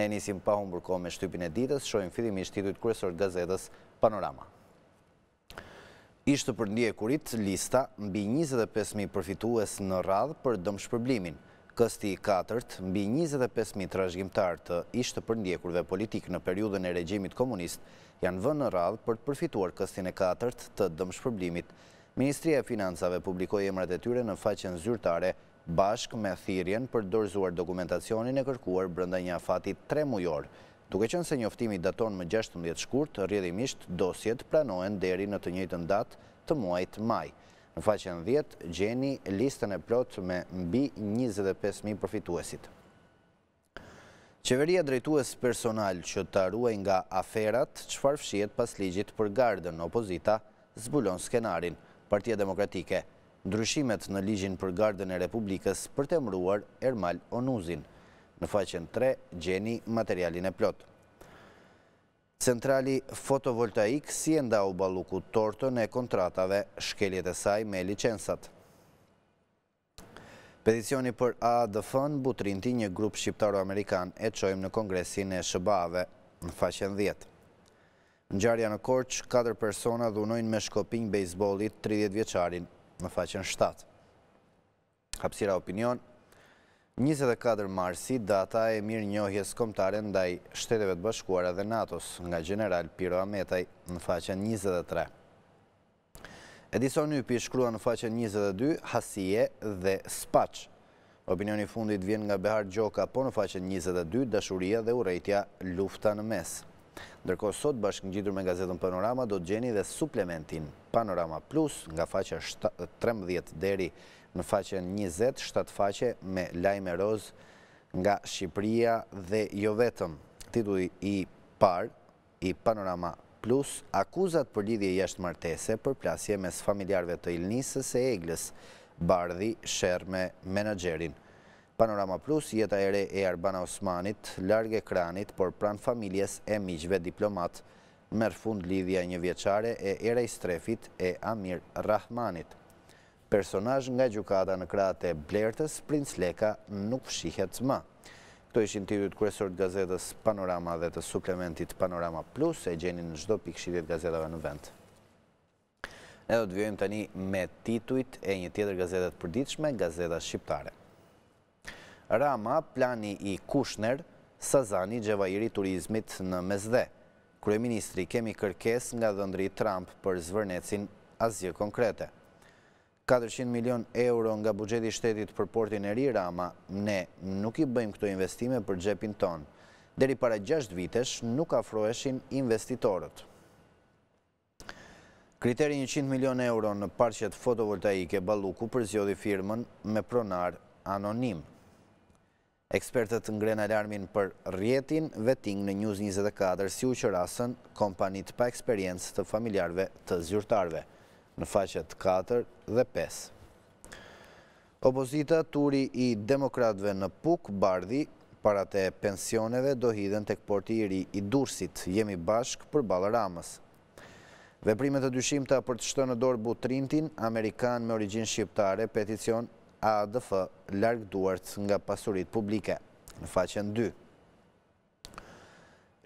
Ne njësim pahun burko me shtypin e ditës, shojnë fidim i shtitut kërësor gazetës Panorama. Ishtë përndje kurit, lista mbi 25.000 përfitues në radhë për dëmshpërblimin. Kësti i katërt, mbi 25.000 të rashgjimtarë të ishtë përndjekurve politikë në periudën e regjimit komunist, janë vënë në radhë për të përfituar këstin e katërt të dëmshpërblimit. Ministria e Financave publikoj emrat e tyre në faqen zyrtare bashkë me thirjen për dorëzuar dokumentacionin e kërkuar brënda një afati tre mujor. Tuk e qënë se njoftimi daton më 16 shkurt, rrjedhimisht dosjet pranojnë deri në të njëjtën datë të muajt maj. Në faqen 10, gjeni listën e plot me mbi 25.000 përfituesit. Qeveria drejtues personal që të arruaj nga aferat, që fshjet pas ligjit për gardën opozita, zbulon skenarin, Partia demokratike ndryshimet në ligjin për gardën e Republikës për të mruar Ermal Onuzin. Në faqen 3, gjeni materialin e plot. Centrali fotovoltaik si e nda u baluku torton e kontratave shkeljet e saj me licensat. Peticioni për AADF në butrinti një grup shqiptaro-amerikan e qojmë në kongresin e Shëbave në faqen 10. Në gjarja në Korç, 4 persona dhunojnë me shkopin bejsbolit 30 vjeqarin në faqen 7. Hapsira opinion, 24 marsi data e mirë njohjes komtare ndaj shteteve të bashkuara dhe Natos nga general Piro Ametaj në faqen 23. Edison Ypi shkrua në faqen 22, Hasije dhe Spaq. Opinioni fundit vjen nga Behar Gjoka, po në faqen 22, Dashuria dhe Urejtja, Lufta në mesë. Ndërkohë sot, bashkë në gjithur me gazetën Panorama, do të gjeni dhe suplementin Panorama Plus nga faqe 13 deri në faqe 20, 7 faqe me lajme roz nga Shqipëria dhe jo vetëm. Tituj i par, i Panorama Plus, akuzat për lidhje jashtë martese për plasje mes familjarve të ilnisës e eglës, bardhi, sherme, me menagerin. Panorama Plus, jeta e re e Arbana Osmanit, largë ekranit, por pran familjes e miqve diplomat, merë fund lidhja një vjeqare e era i strefit e Amir Rahmanit. Personaj nga gjukata në kratë e blertës, Prince Leka nuk shihet ma. Këto ishin tyrit të gazetës Panorama dhe të suplementit Panorama Plus e gjenin në gjdo pikëshirit gazetave në vend. Edo të vjojmë tani me tituit e një tjetër gazetet përdiqme, Gazeta Shqiptare. Rama, plani i Kushner, Sazani, Gjevajiri Turizmit në Mezde. Kryeministri kemi kërkes nga dëndri Trump për zvërnecin azje konkrete. 400 milion euro nga bugjeti shtetit për portin e ri Rama, ne nuk i bëjmë këto investime për gjepin tonë. Deri para 6 vitesh nuk afroeshin investitorët. Kriteri 100 milion euro në parqet fotovoltaike Baluku për zjodhi firmen me pronar anonim. Ekspertët ngrenë alarmin për rjetin veting në News 24 si u që rasën kompanit pa eksperiencë të familjarve të zyrtarve në faqet 4 dhe 5. Opozita turi i demokratve në Puk, Bardhi, para të pensioneve do hidhen të këporti i ri i dursit, jemi bashk për balëramës. Veprimet të dyshim të apërtështë në dorë butrintin, Amerikan me origin shqiptare, peticion a dhe fë largë duart nga pasurit publike në faqen 2.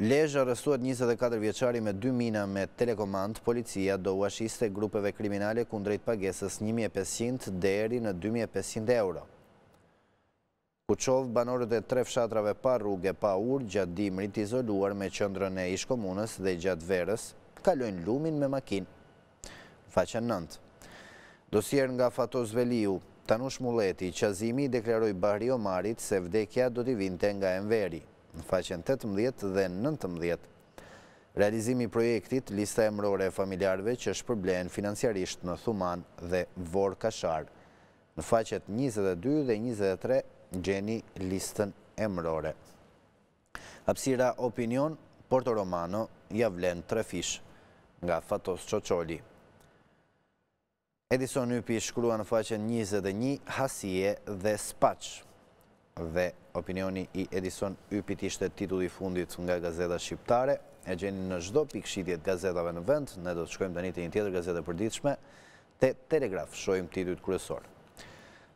Lejë arrestuat 24 vjeqari me 2 mina me telekomand, policia do uashiste grupeve kriminale kundrejt pagesës 1.500 deri në 2.500 euro. Kuqovë banorët e tre fshatrave pa rrugë e pa urë gjatë dimrit izoluar me qëndrën e ishkomunës dhe gjatë verës, kalojnë lumin me makinë. Faqen 9. Dosier nga Fatos Veliu, Tanush Muleti, qazimi i deklaroj Bahri Omarit se vdekja do t'i vinte nga enveri, në faqen 18 dhe 19. Realizimi projektit, lista e e familjarve që shpërblen financiarisht në Thuman dhe Vor Kashar. Në faqet 22 dhe 23, gjeni listën e mrore. Apsira opinion, Porto Romano, javlen fish nga Fatos Qoqoli. Edison Ypi shkrua në faqen 21, hasie dhe spaq. Dhe opinioni i Edison Ypi tishtë titulli fundit nga Gazeta Shqiptare, e gjeni në zhdo pikshidjet gazetave në vend, ne do të shkojmë të një të një tjetër gazete për ditëshme, te telegraf shojmë titullit kryesor.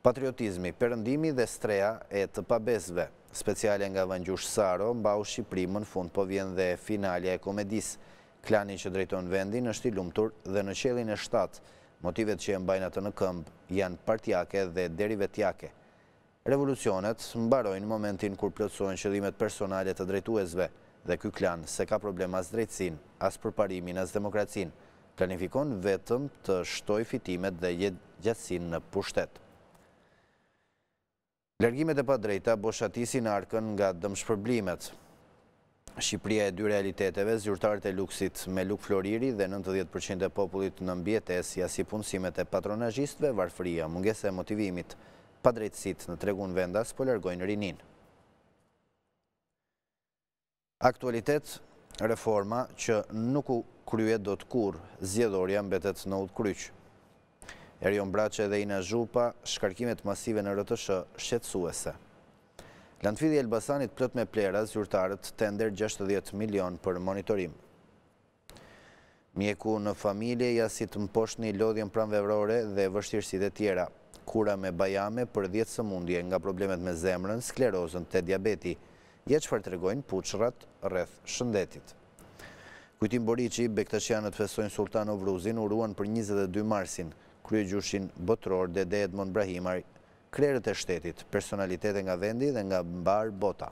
Patriotizmi, përëndimi dhe streja e të pabesve, speciale nga vëngjush Saro, mba u Shqiprimën fund po vjen dhe finalja e komedisë, Klanin që drejton vendin është i lumëtur dhe në qelin e shtatë, Motivet që e mbajnë atë në këmbë janë partjake dhe derivetjake. Revolucionet mbarojnë momentin kur plëtsojnë qëdimet personalet të drejtuesve dhe ky klan se ka problem as drejtsin, as përparimin, as demokracin. Planifikon vetëm të shtoj fitimet dhe gjatsin në pushtet. Lërgimet e pa drejta boshatisin arkën nga dëmshpërblimet. Shqipria e dy realiteteve, zyrtarët e luksit me luk floriri dhe 90% e popullit në mbjetes ja si punësimet e patronajistve varfëria, mungese e motivimit, pa drejtësit në tregun vendas, po lërgojnë rinin. Aktualitet, reforma që nuk u kryet do të kur, zjedhoria mbetet në utë kryq. Erion Brace dhe Ina Zhupa, shkarkimet masive në rëtëshë shqetsuese. Lëndfidhi Elbasanit plët me plera zyrtarët tender 60 milion për monitorim. Mjeku në familje jasit më poshtë një lodhjën pranvevrore dhe vështirësit e tjera, kura me bajame për 10 së mundje nga problemet me zemrën, sklerozën të diabeti, je që farë të regojnë puqrat rreth shëndetit. Kujtim Borici, Bektashianët festojnë Sultano Vruzin uruan për 22 marsin, kryegjushin gjushin botror dhe dhe Edmond Brahimar krerët e shtetit, personalitetet nga vendi dhe nga mbarë bota,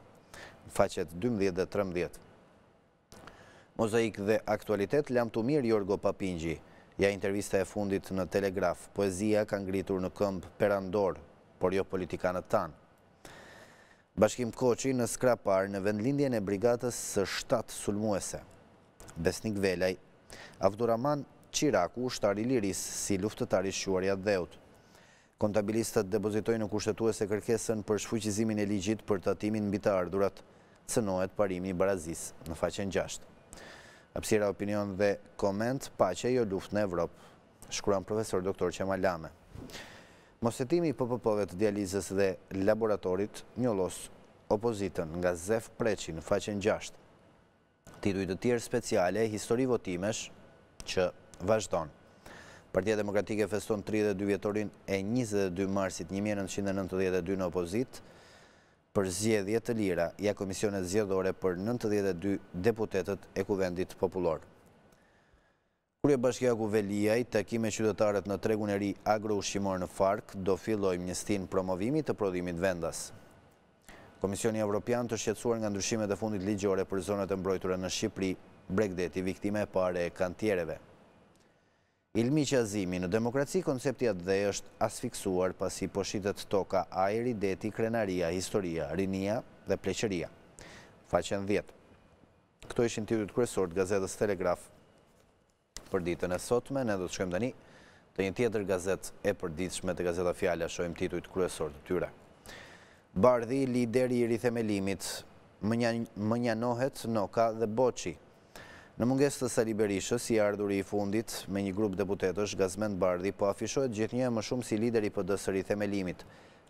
faqet 12 dhe 13. Mozaik dhe aktualitet, lam të mirë Jorgo Papingji, ja intervista e fundit në Telegraf, poezia kanë gritur në këmbë perandor, por jo politikanët tanë. Bashkim Koqi në skrapar në vendlindjen e brigatës së shtatë sulmuese. Besnik Velaj, Avduraman Qiraku, shtari liris si luftëtari shuarja dheutë. Kontabilistët depozitojnë në kushtetues e kërkesën për shfuqizimin e ligjit për tatimin mbi të ardhurat, cënohet parimi i barazis në faqen 6. Apsira opinion dhe koment, pache jo luft në Evropë, shkruan profesor doktor Qema Lame. Mosetimi i pëpëpove të dializës dhe laboratorit një losë opozitën nga Zef Preqin në faqen 6. Tituit të tjerë speciale, histori votimesh që vazhdonë. Partia Demokratike feston 32 vjetorin e 22 marsit 1992 në opozit për zjedhjet të lira ja Komisionet Zjedhore për 92 deputetet e kuvendit popullor. Kurje bashkja ku veliaj, takime qytetarët në treguneri agro ushqimor në Fark do filloj mjëstin promovimit të prodhimit vendas. Komisioni Evropian të shqetsuar nga ndryshimet e fundit ligjore për zonët e mbrojture në Shqipri, bregdeti, viktime e pare e kantjereve. Ilmi azimi në demokraci atë dhe është asfiksuar pasi poshitet toka aeri, deti, krenaria, historia, rinia dhe pleqeria. Faqen 10. Këto ishin titut të gazetës Telegraf për ditën e sotme, ne do të shkëm dani të një tjetër gazet e për ditëshme të gazeta fjalla shojmë titujt kresort të tyre. Bardhi, lideri i rithemelimit, më njanohet noka dhe boqi, Në munges të Sali Berishës, si arduri i fundit, me një grup deputetës, Gazmend Bardi, po afishojt gjithë një e më shumë si lideri për dësëri themelimit.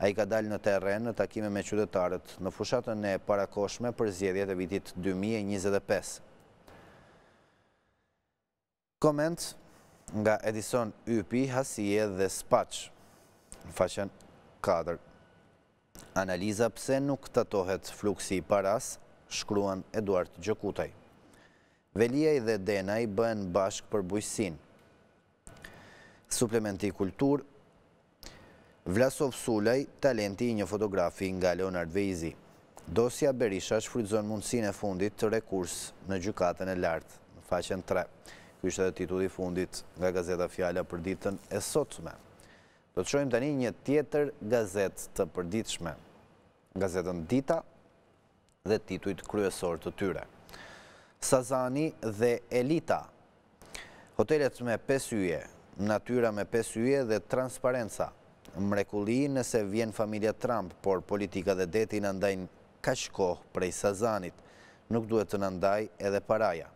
A i ka dalë në teren në takime me qytetarët në fushatën e parakoshme për zjedhjet e vitit 2025. Koment nga Edison Ypi, Hasije dhe Spach, në faqen 4. Analiza pse nuk të tohet fluksi i paras, shkruan Eduard Gjokutaj. Veliaj dhe Denaj bën bashk për bujësin. Suplementi kultur, Vlasov Sulaj, talenti i një fotografi nga Leonard Vejzi. Dosja Berisha shfrydzon mundësin e fundit të rekurs në gjukatën e lartë, në faqen 3. Kështë edhe titulli fundit nga Gazeta Fjalla për ditën e sotme. Do të shojmë tani një tjetër gazet të përditshme, gazetën Dita dhe tituit kryesor të tyre. Sazani dhe Elita. Hotelet me pesyje, natyra me pesyje dhe transparenca. Mrekulli nëse vjen familja Trump, por politika dhe deti në ndajnë kashko prej Sazanit. Nuk duhet të nëndaj ndaj edhe paraja.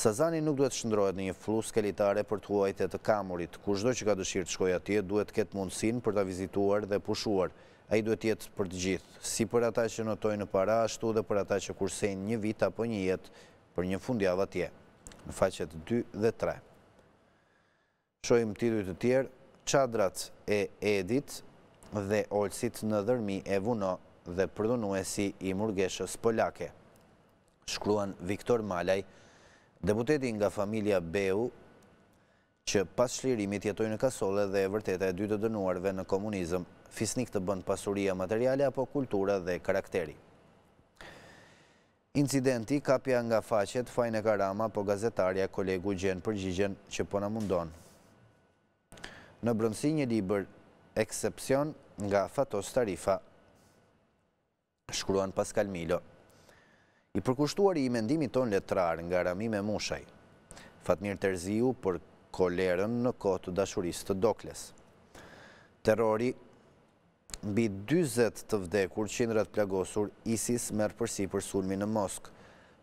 Sazani nuk duhet shëndrojët një flus kelitare për të huajtet e të kamurit, Kushtë do që ka dëshirë të shkoj atje, duhet ketë mundësin për të vizituar dhe pushuar a i duhet jetë për të gjithë, si për ata që notojnë në para, ashtu dhe për ata që kursejnë një vita apo një jetë për një fundjava tje, në faqet 2 dhe 3. Shohim të të tjerë, qadrat e edit dhe olësit në dërmi e vuno dhe përdonu e si i murgeshës Polake. Shkruan Viktor Malaj, deputeti nga familia Beu, që pas shlirimit jetoj në kasole dhe e vërteta e dy të dënuarve në komunizm fisnik të bënd pasuria materiale apo kultura dhe karakteri. Incidenti kapja nga faqet fajnë e karama po gazetarja kolegu gjenë përgjigjen që po në mundon. Në brëndësi një liber eksepcion nga Fatos Tarifa, shkruan Pascal Milo, i përkushtuar i mendimi ton letrar nga ramime mushaj, Fatmir Terziu për kolerën në kotë dashurisë të dokles. Terrori Bi 20 të vdekur qindrat plagosur, ISIS merë përsi për sulmi në Mosk.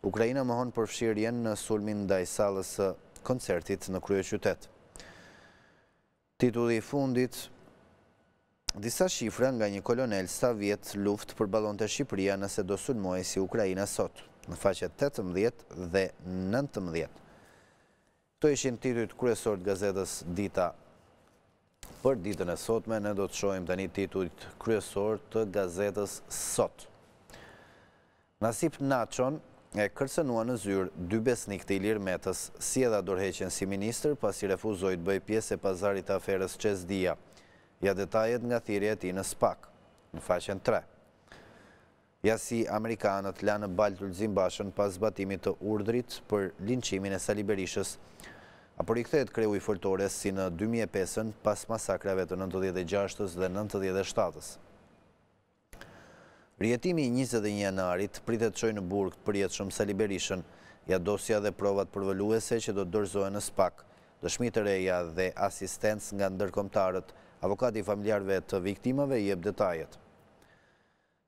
Ukrajina mohon përfshirjen në sulmi në daj salës koncertit në krye qytet. Titulli fundit, disa shifra nga një kolonel sa vjetë luft për balon të Shqipria nëse do sulmoj si Ukrajina sot, në faqet 18 dhe 19. Të ishin titujt kryesor të gazetës dita Për ditën e sotme, ne do të shojmë të një titullit kryesor të gazetës sot. Nasip Nachon e kërcenua në zyrë dy besnik të ilirë metës, si edhe dorheqen si minister, pas i refuzojt bëj pjesë e pazarit aferës qesdia. Ja detajet nga thirje e ti në spak, në faqen 3. Ja si Amerikanët lanë baltur zimbashën pas zbatimit të urdrit për linqimin e saliberishës A për i kreu i fërtores si në 2005-ën pas masakrave të 96-ës dhe 97-ës. Rjetimi i 21 janarit pritet qoj në burg të përjet shumë se liberishën, ja dosja dhe provat përvëlluese që do të dërzojë në spak, dëshmitë reja dhe asistencë nga ndërkomtarët, avokati familjarve të viktimave i ebë detajet.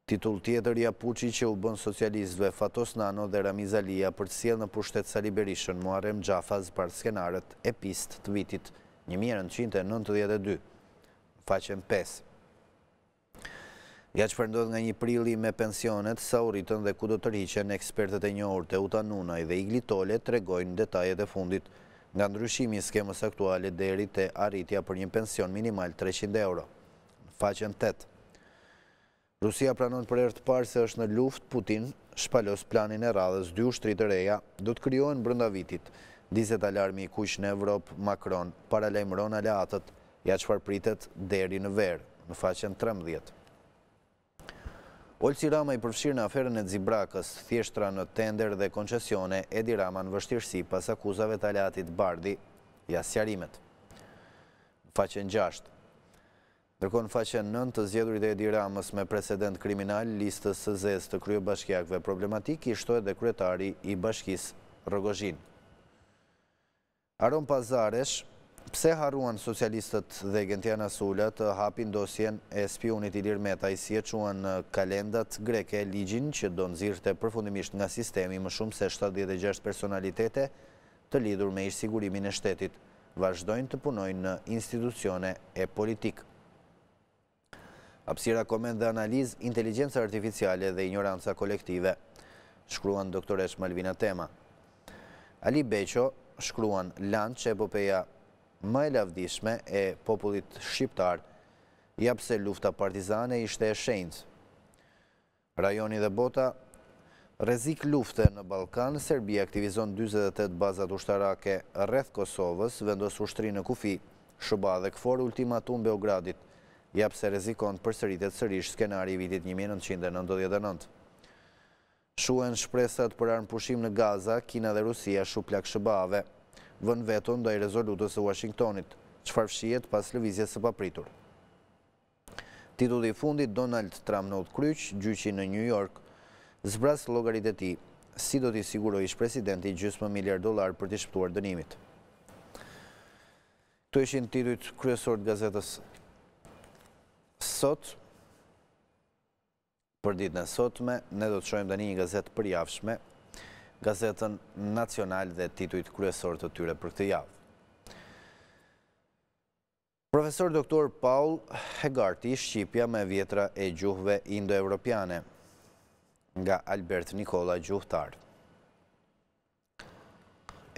Titull tjetër i apuqi që u bënë socialistve Fatos Nano dhe Ramiz Alia për të sjedhë në pushtet Saliberishën Muarem Gjafaz për skenaret e pist të vitit 1992. Faqen 5. Gja që përndodhë nga një prili me pensionet, sa uritën dhe ku do të rriqen ekspertët e një orë të uta nunaj dhe i glitole të regojnë detajet e fundit nga ndryshimi skemës aktuale dhe rritë e arritja për një pension minimal 300 euro. Faqen 8. Rusia pranon për ertë parë se është në luft, Putin shpalos planin e radhës dy ushtrit e reja, do të kryojnë brënda vitit. Dizet alarmi i kush në Evropë, Macron, paralajmëron aleatët, ja qëfar pritet deri në verë, në faqen 13. Olci Rama i përfshirë në aferën e Zibrakës, thjeshtra në tender dhe koncesione, Edi Rama në vështirësi pas akuzave të aleatit Bardi, ja sjarimet. Në faqen 6. Nërkon faqen nën të zjedur e dhe Edi Ramës me precedent kriminal, listës së zes të kryo bashkjakve problematik i shtojt dhe kryetari i bashkis Rogozhin. Aron Pazaresh, pse haruan socialistët dhe Gentiana Sula të hapin dosjen e spionit i dirmeta i si e quen në uh, kalendat greke e ligjin që do nëzirë përfundimisht nga sistemi më shumë se 76 personalitete të lidur me ishë sigurimin e shtetit, vazhdojnë të punojnë në institucione e politikë apsira komend dhe analiz, inteligenca artificiale dhe ignoranca kolektive, shkruan doktoresh Malvina Tema. Ali Beqo shkruan lanë që epopeja më e lavdishme e popullit shqiptar, japse lufta partizane ishte e shenjës. Rajoni dhe bota, rezik lufte në Balkan, Serbia aktivizon 28 bazat ushtarake rreth Kosovës, vendos ushtri në Kufi, Shëba dhe këfor ultimatum Beogradit, jap se rezikon për sëritet sërish skenari i vitit 1999. Shuen shpresat për armë pushim në Gaza, Kina dhe Rusia shu plak shëbave, vën veton dhe i rezolutës e Washingtonit, që farfshiet pas lëvizje së papritur. Titu i fundit, Donald Trump në utë kryqë, gjyqin në New York, zbras logarit e ti, si do t'i siguroj ish presidenti gjysmë miljard dolar për t'i shptuar dënimit. Të ishin titu kryesor të gazetës sot, për ditë në ne do të shojmë dhe një gazetë për javshme, gazetën nacional dhe tituit kryesor të tyre për këtë javë. Profesor doktor Paul Hegarti, Shqipja me vjetra e gjuhve indo-europiane, nga Albert Nikola Gjuhtar.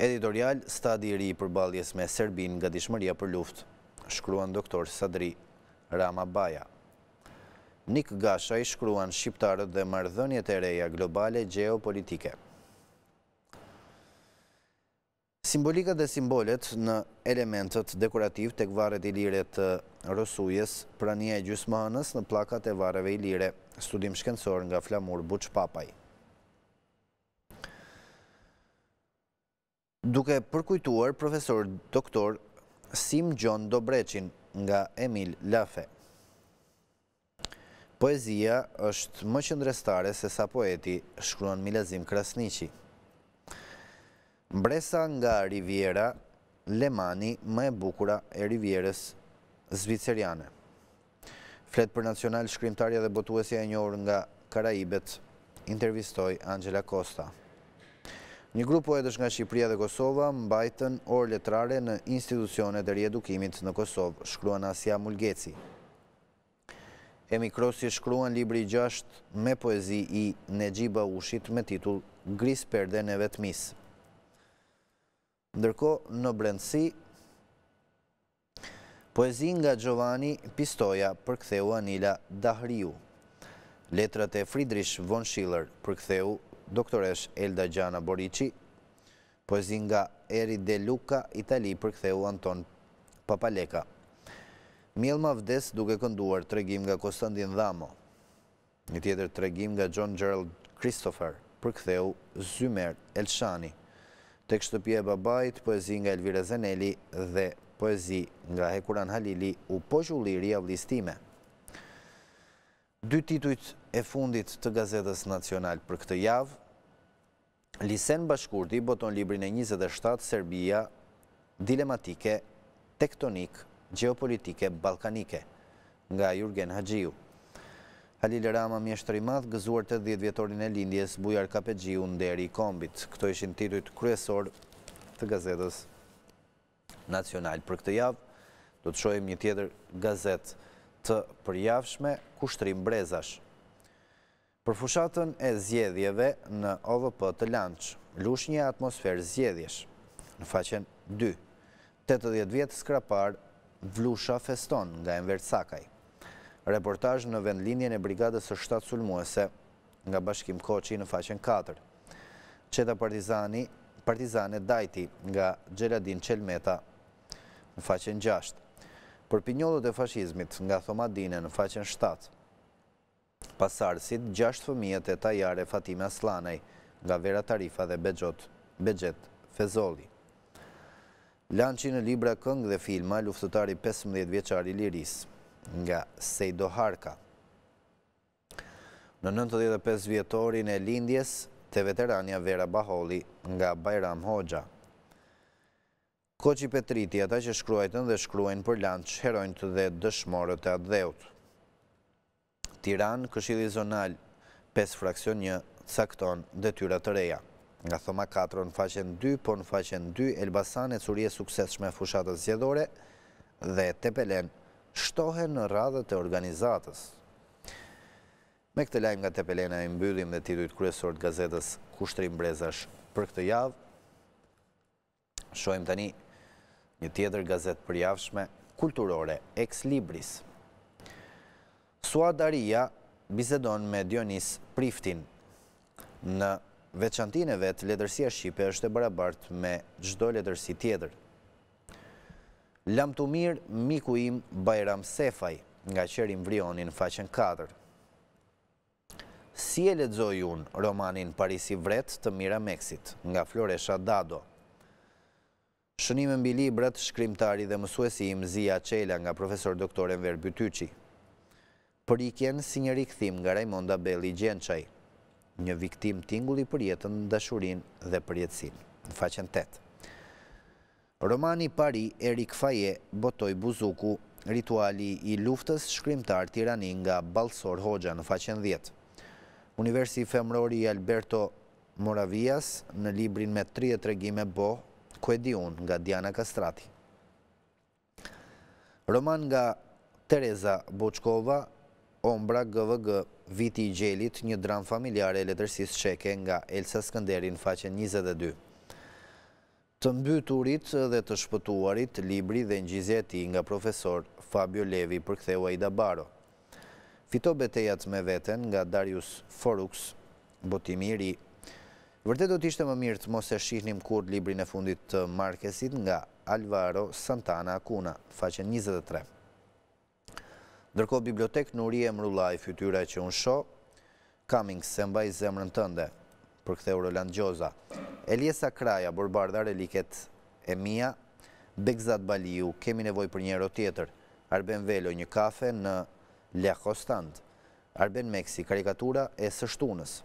Editorial, stadi i ri për baljes me Serbin nga dishmëria për luft, shkruan doktor Sadri Rama Baja. Nik Gasha i shkruan shqiptarët dhe mardhënjët e reja globale geopolitike. Simbolikat dhe simbolet në elementët dekorativ të këvaret i lire të rësujes, prania e gjusmanës në plakat e vareve i lire, studim shkendësor nga flamur Buç Papaj. Duke përkujtuar, profesor doktor Sim Gjon Dobreqin, nga Emil Lafe. Poezia është më qëndrestare se sa poeti shkruan Milazim Krasniqi Mbresa nga Riviera, Lemani më e bukura e Rivieres Zviceriane. Flet për nacional shkrimtarja dhe botuesja e njohur nga Karaibet, intervistoj Angela Costa. Një grupë po edhësh nga Shqipria dhe Kosova mbajtën orë letrare në institucionet e riedukimit në Kosovë, shkruan Asia Mulgeci. Emi Krosi shkruan libri i gjasht me poezi i Nejiba Ushit me titull Gris Perde në vetëmis. Ndërko në brendësi, poezi nga Gjovani Pistoja përktheu Anila Dahriu. Letrat e Fridrish Von Schiller përkthehu doktoresh Elda Gjana Borici, poezi nga Eri De Luca, Itali, përktheu Anton Papaleka. Mjelma vdes duke kënduar të regim nga Kostandin Dhamo, një tjetër të regim nga John Gerald Christopher, përktheu Zymer Elshani, tek shtëpje e babajt, poezi nga Elvira Zeneli dhe poezi nga Hekuran Halili u poshulliri avlistime. Dy tituit e fundit të Gazetës Nacional për këtë javë, Lisen Bashkurti boton librin e 27 Serbia dilematike, tektonik, geopolitike, balkanike, nga Jurgen Hadjiu. Halil Rama, mjeshtëri madhë, gëzuar të djetë vjetorin e lindjes, bujar kapegjiu në deri i kombit. Këto ishin tituit kryesor të gazetës nacional. Për këtë javë, do të shojmë një tjetër gazet të përjafshme, kushtrim Brezash. Për fushatën e zjedhjeve në OVP të lanqë, lush një atmosferë zjedhjesh. Në faqen 2, 80 vjetë skrapar, vlusha feston nga Enver Sakaj. Reportaj në vendlinjen e brigadës së shtatë sulmuese nga bashkim koqi në faqen 4. Qeta partizani, partizane dajti nga Gjeradin Qelmeta në faqen 6. Për pinjollët e fashizmit nga Thomadine në faqen 7 pasarësit gjashtë fëmijët e tajare Fatime Aslanaj nga vera tarifa dhe begjet Fezoli. Lanqi në libra këngë dhe filma luftëtari 15 vjeqari Liris nga Sejdo Harka. Në 95 vjetorin e lindjes të veterania Vera Baholi nga Bajram Hoxha. Koqi Petriti ata që shkruajtën dhe shkruajnë për lanqë, herojnë të dhe dëshmorët e atë dheutë. Tiran, këshili zonal, 5 fraksion një cakton dhe tyra të reja. Nga thoma 4 në faqen 2, po në faqen 2, Elbasan e curie sukseshme fushatës zjedore dhe Tepelen shtohen në radhët e organizatës. Me këtë lajmë nga Tepelena e mbyllim dhe titujt kryesort gazetës Kushtrim Brezash për këtë javë, shojmë tani një tjetër gazet për javëshme kulturore Kulturore ex libris. Suad Aria bisedon me Dionis Priftin. Në veçantine vetë, letërsia Shqipe është e barabartë me gjdo letërsi tjetër. Lamtumir, miku im, Bajram Sefaj, nga qërim vrionin faqen 4. Si e ledzoj unë romanin Parisi vret të Mira Meksit, nga Floresha Dado. Shënime mbi librat, shkrimtari dhe mësuesi im Zia Qela nga profesor doktore Verbytyqi përikjen si një rikëthim nga Raimonda Belli Gjençaj, një viktim tingulli për jetën, dashurin dhe për jetësin. Në faqen 8. Romani Pari, Erik Faje, Botoj Buzuku, rituali i luftës shkrimtar tirani nga Balsor Hoxha në faqen 10. Universi Femrori Alberto Moravijas në librin me 30 regime bo, Kuedion nga Diana Kastrati. Roman nga Tereza Boçkova, ombra GVG, viti i gjelit, një dram familjare e letërsis qeke nga Elsa Skënderi në faqen 22. Të mbyturit dhe të shpëtuarit libri dhe njizjeti nga profesor Fabio Levi për kthewa i dabaro. Fito betejat me veten nga Darius Forux, botimi i ri. Vërte do t'ishtë më mirë të mos e shihnim kur libri në fundit të markesit nga Alvaro Santana Akuna, faqen 23. Ndërko bibliotek në uri e mrulla i fytyra që unë sho, coming, se mbaj zemrën tënde, për këthe Roland Gjoza, Eliesa Kraja, Borbardar, Reliket, e Mia, Begzat Baliu, kemi nevoj për njëro tjetër, Arben Velo, një kafe në Lekho Stand, Arben Meksi, karikatura e sështunës.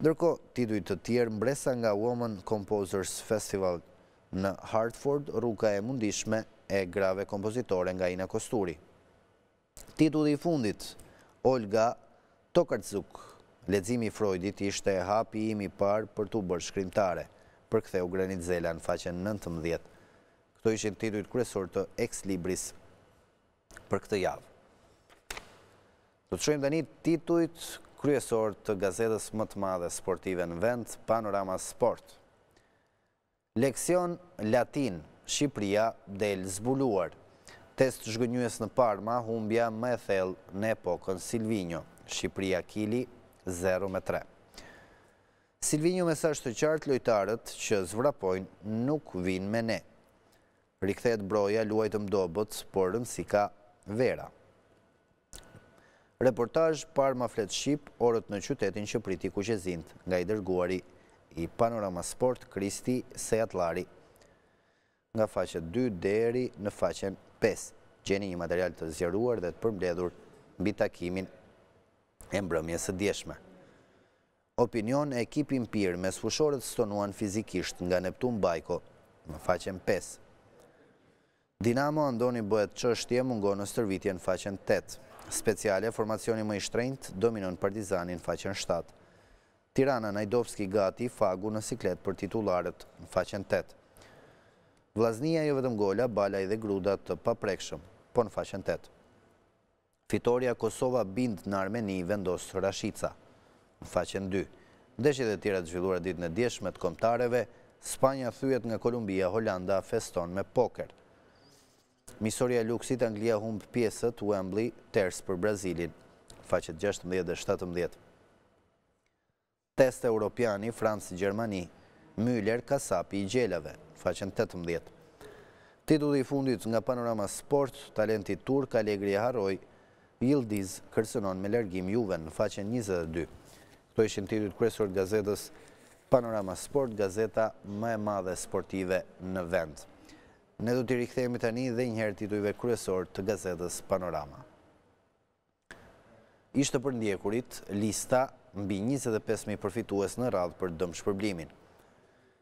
Ndërko, tituj të tjerë, mbresa nga Women Composers Festival në Hartford, rruka e mundishme e grave kompozitore nga Ina Kosturi. Titulli fundit, Olga Tokarczuk, lecimi Freudit ishte hapi imi par për të bërë shkrimtare, për këthe u granit zela në faqen 19. Këto ishin titullit kresor të ex libris për këtë javë. Do të shumë dhe një tituit kryesor të gazetës më të madhe sportive në vend, Panorama Sport. Leksion latin, Shqipria del zbuluar test zhgënjues në Parma, humbja më e thellë në epokën Silvino, Shqipëria Kili 0 me 3. Silvino me sashtë të qartë lojtarët që zvrapojnë nuk vinë me ne. Rikthet broja luajtë mdobët, por rëmsi ka vera. Reportaj Parma Flet Shqip, orët në qytetin që priti ku që zindë, nga i dërguari i Panorama Sport, Kristi Sejatlari, nga faqet 2 deri në faqen 4. 5 gjeni një material të zjeruar dhe të përmledhur në bitakimin e mbrëmjes së djeshme. Opinion e ekipin pyrë me sfushorët stonuan fizikisht nga Neptun Bajko në faqen 5. Dinamo andoni bëhet që është tje mungon në stërvitje në faqen 8. Speciale formacioni më i shtrejnët dominon partizani në faqen 7. Tirana Najdovski gati i fagu në siklet për titularet në faqen 8 vlaznia jo vetëm gola, balaj dhe grudat të paprekshëm, po në faqen 8. Fitoria Kosova bind në Armeni vendos Rashica, në faqen 2. Deshjet e tjera të zhvillura ditë në djeshmet komtareve, Spanja thujet nga Kolumbia, Holanda, feston me poker. Misoria Luksit, Anglia humb pjesët, Wembley, ters për Brazilin, faqet 16 dhe 17. Test e Europiani, Fransë, Gjermani, Müller, Kasapi i Gjelave faqen 18. Titulli i fundit nga panorama sport, talenti turk, Allegri Haroj, Yildiz kërsenon me lërgim juve në faqen 22. Këto ishin tirit kresur të gazetës Panorama Sport, gazeta më e madhe sportive në vend. Ne du t'i rikëthejmë të një dhe njëherë titujve kryesor të gazetës Panorama. Ishte për ndjekurit, lista mbi 25.000 përfitues në radhë për dëmë shpërblimin.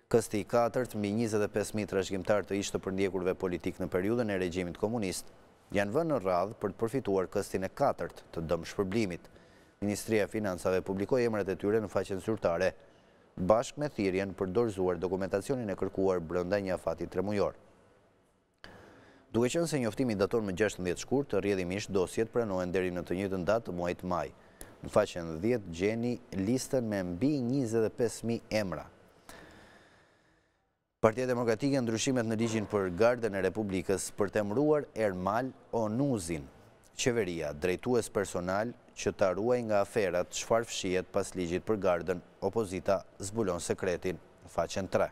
Kësti i katërt, mbi 25.000 rëshgjimtar të ishtë përndjekurve politik në periudën e regjimit komunist, janë vënë në radhë për të përfituar këstin e katërt të dëmë shpërblimit. Ministria Finansave publikoj emrat e tyre në faqen sërtare, bashk me thirjen për dorzuar dokumentacionin e kërkuar brënda një afati të remujor. Duke që nëse njoftimi dator më 16 shkur të rjedimisht dosjet pranohen deri në të një datë të muajt maj. Në faqen 10 gjeni listën me mbi 25.000 emra Partia Demokratike ndryshimet në ligjin për Gardën e Republikës për të Ermal Onuzin, qeveria drejtues personal që ta ruaj nga aferat çfarë fshihet pas ligjit për Gardën, opozita zbulon sekretin në faqen 3.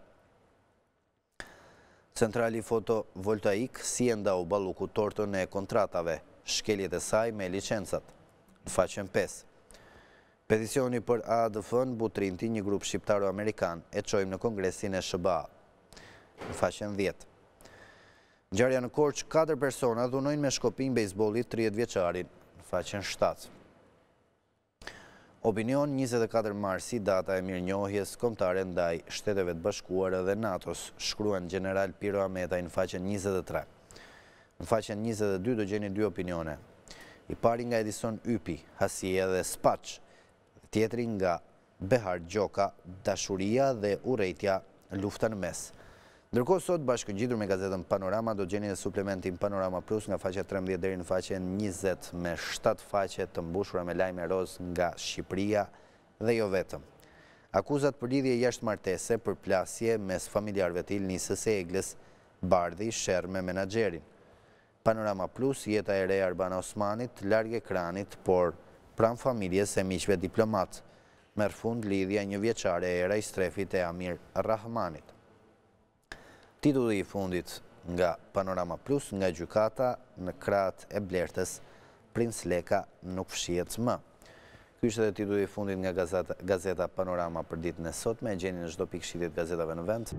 Centrali Foto Voltaik si e u balu ku tortën e kontratave, shkeljet e saj me licensat. Në faqen 5. Peticioni për ADF ën butrinti një grup shqiptaro-amerikan e qojmë në kongresin e shëba në faqen 10. Gjarja në korç, 4 persona dhunojnë me shkopin bejsbolit 30 vjeqarin, në faqen 7. Opinion 24 marsi data e mirë njohjes komtare ndaj shteteve të bashkuar dhe NATO-s shkruen General Piro Ameta në faqen 23. Në faqen 22 do gjeni dy opinione. I pari nga Edison Ypi, Hasie dhe Spach, tjetri nga Behar Gjoka, Dashuria dhe Urejtja, Lufta në mesë. Ndërkohë sot bashkëngjitur me gazetën Panorama do gjeni dhe suplementin Panorama Plus nga faqe 13 dhe në faqe 20 me 7 faqe të mbushura me lajme roz nga Shqipria dhe jo vetëm. Akuzat për lidhje jashtë martese për plasje mes familjarve t'il një sëse eglës bardhi shërë me menagerin. Panorama Plus jeta e rej Arban Osmanit largë ekranit, por pram familjes e miqve diplomatë, me fund lidhja një vjeqare e rej strefit e Amir Rahmanit titulli i fundit nga Panorama Plus, nga gjukata në krat e blertës, Prince Leka nuk fshiet më. Kështë dhe titulli i fundit nga gazeta Panorama për ditë në sot, me gjeni në shdo pikë gazetave në vend.